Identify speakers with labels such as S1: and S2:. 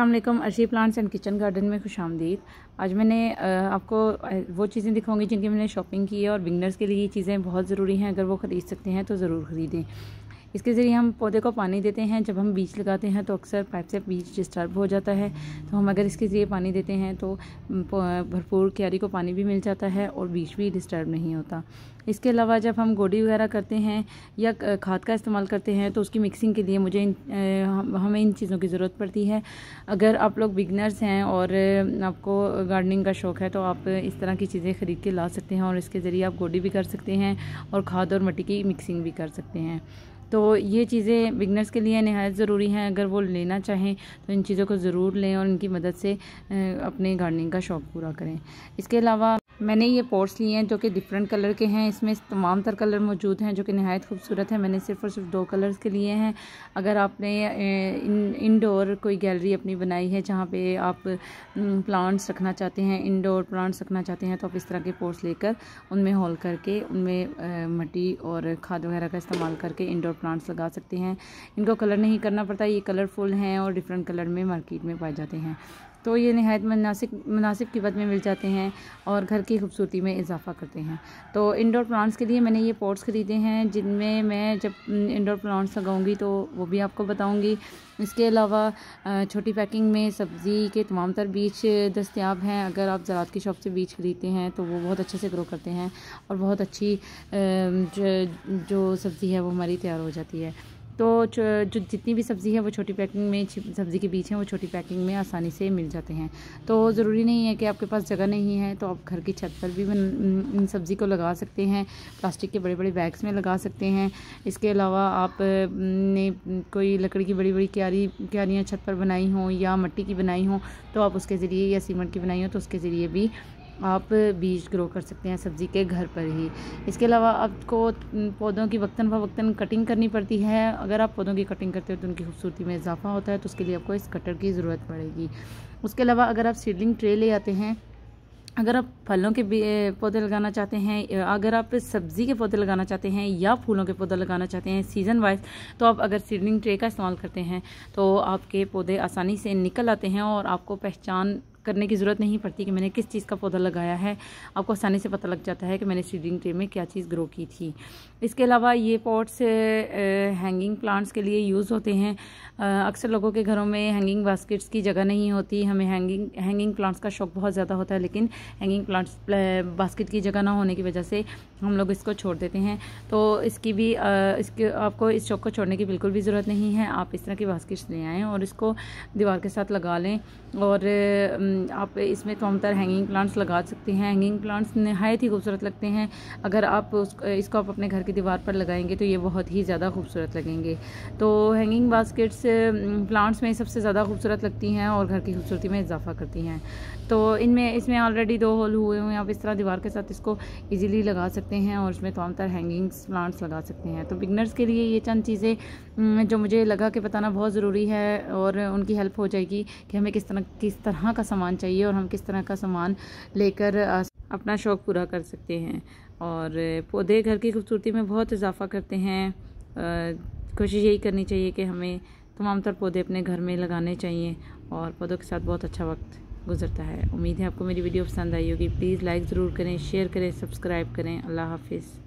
S1: Aslam Arshi plants and kitchen garden में खुश आमदीद आज मैंने आपको वो चीज़ें दिखाऊंगी जिनकी मैंने शॉपिंग की है और बिगनर्स के लिए ये चीज़ें बहुत ज़रूरी हैं अगर वो ख़रीद सकते हैं तो ज़रूर ख़रीदें इसके ज़रिए हम पौधे को पानी देते हैं जब हम बीज लगाते हैं तो अक्सर पाइप से बीज डिस्टर्ब हो जाता है तो हम अगर इसके ज़रिए पानी देते हैं तो भरपूर क्यारी को पानी भी मिल जाता है और बीज भी डिस्टर्ब नहीं होता इसके अलावा जब हम गोडी वगैरह करते हैं या खाद का इस्तेमाल करते हैं तो उसकी मिक्सिंग के लिए मुझे हमें इन चीज़ों की ज़रूरत पड़ती है अगर आप लोग बिगनर्स हैं और आपको गार्डनिंग का शौक़ है तो आप इस तरह की चीज़ें ख़रीद के ला सकते हैं और इसके ज़रिए आप गोडी भी कर सकते हैं और खाद और मट्टी की मिक्सिंग भी कर सकते हैं तो ये चीज़ें बिगनर्स के लिए नहायत ज़रूरी हैं अगर वो लेना चाहें तो इन चीज़ों को ज़रूर लें और इनकी मदद से अपने गार्डनिंग का शौक़ पूरा करें इसके अलावा मैंने ये पोर्ट्स लिए हैं जो कि डिफरेंट कलर के हैं इसमें तमाम तर कलर मौजूद हैं जो कि नहायत खूबसूरत है मैंने सिर्फ और सिर्फ दो कलर्स के लिए हैं अगर आपने इन इनडोर कोई गैलरी अपनी बनाई है जहाँ पे आप प्लांट्स रखना चाहते हैं इनडोर प्लांट्स रखना चाहते हैं तो आप इस तरह के पोर्ट्स लेकर उनमें होल करके उनमें मटी और खाद वगैरह का इस्तेमाल करके इनडोर प्लांट्स लगा सकते हैं इनको कलर नहीं करना पड़ता ये कलरफुल हैं और डिफरेंट कलर में मार्केट में पाए जाते हैं तो ये नहायत मुनासिब मुनासिब कीमत में मिल जाते हैं और घर की खूबसूरती में इजाफा करते हैं तो इंडोर प्लांट्स के लिए मैंने ये पॉट्स ख़रीदे हैं जिनमें मैं जब इंडोर प्लांट्स लगाऊंगी तो वो भी आपको बताऊंगी इसके अलावा छोटी पैकिंग में सब्ज़ी के तमाम तर बीज दस्तियाब हैं अगर आप ज़रात की शॉप से बीज ख़रीदते हैं तो वो बहुत अच्छे से ग्रो करते हैं और बहुत अच्छी जो, जो सब्ज़ी है वो हमारी तैयार हो जाती है तो जो जितनी भी सब्ज़ी है वो छोटी पैकिंग में सब्ज़ी के बीच हैं वो छोटी पैकिंग में आसानी से मिल जाते हैं तो ज़रूरी नहीं है कि आपके पास जगह नहीं है तो आप घर की छत पर भी इन सब्ज़ी को लगा सकते हैं प्लास्टिक के बड़े बड़े बैग्स में लगा सकते हैं इसके अलावा आप ने कोई लकड़ी की बड़ी बड़ी क्यारी क्यारियाँ छत पर बनाई हों या मट्टी की बनाई हों तो आप उसके ज़रिए या सीमेंट की बनाई हो तो उसके ज़रिए भी आप बीज ग्रो कर सकते हैं सब्ज़ी के घर पर ही इसके अलावा आपको पौधों की वक्ता फवक्ता कटिंग करनी पड़ती है अगर आप पौधों की कटिंग करते हो तो उनकी खूबसूरती में इजाफा होता है तो उसके लिए आपको इस कटर की ज़रूरत पड़ेगी उसके अलावा अगर आप सीडलिंग ट्रे ले आते हैं अगर आप फलों के पौधे लगाना चाहते हैं अगर आप सब्ज़ी के पौधे लगाना चाहते हैं या फूलों के पौधे लगाना चाहते हैं सीज़न वाइज तो आप अगर सीडलिंग ट्रे का इस्तेमाल करते हैं तो आपके पौधे आसानी से निकल आते हैं और आपको पहचान करने की ज़रूरत नहीं पड़ती कि मैंने किस चीज़ का पौधा लगाया है आपको आसानी से पता लग जाता है कि मैंने सीडिंग ट्रे में क्या चीज़ ग्रो की थी इसके अलावा ये पॉट्स हैंगिंग प्लांट्स के लिए यूज़ होते हैं अक्सर लोगों के घरों में हैंगिंग बास्केट्स की जगह नहीं होती हमें हैंगिंग हैंगिंग प्लांट्स का शौक बहुत ज़्यादा होता है लेकिन हैंगिंग प्लांट्स बास्केट की जगह ना होने की वजह से हम लोग इसको छोड़ देते हैं तो इसकी भी इसके आपको इस शौक को छोड़ने की बिल्कुल भी ज़रूरत नहीं है आप इस तरह की बास्केट्स ले आएँ और इसको दीवार के साथ लगा लें और आप इसमें फ्रॉमतर हैंगिंग प्लांट्स लगा सकते हैं हैंगिंग प्लांट्स नहायत ही खूबसूरत लगते हैं अगर आप उस इसको आप अपने घर की दीवार पर लगाएंगे तो ये बहुत ही ज़्यादा खूबसूरत लगेंगे तो हैंगिंग बास्केट्स प्लांट्स में सबसे ज़्यादा खूबसूरत लगती हैं और घर की खूबसूरती में इजाफा करती हैं तो इनमें इसमें ऑलरेडी दो होल हुए हुए हैं आप इस तरह दीवार के साथ इसको ईजिली लगा सकते हैं और इसमें तमाम हैंगिंग्स प्लांट्स लगा सकते हैं तो बिगनर्स के लिए ये चंद चीज़ें जो मुझे लगा कि बताना बहुत ज़रूरी है और उनकी हेल्प हो जाएगी कि हमें किस तरह किस तरह का सामान सामान चाहिए और हम किस तरह का सामान लेकर अपना शौक़ पूरा कर सकते हैं और पौधे घर की खूबसूरती में बहुत इजाफा करते हैं कोशिश यही करनी चाहिए कि हमें तमाम तर पौधे अपने घर में लगाने चाहिए और पौधों के साथ बहुत अच्छा वक्त गुजरता है उम्मीद है आपको मेरी वीडियो पसंद आई होगी प्लीज़ लाइक ज़रूर करें शेयर करें सब्सक्राइब करें अल्लाह हाफिज़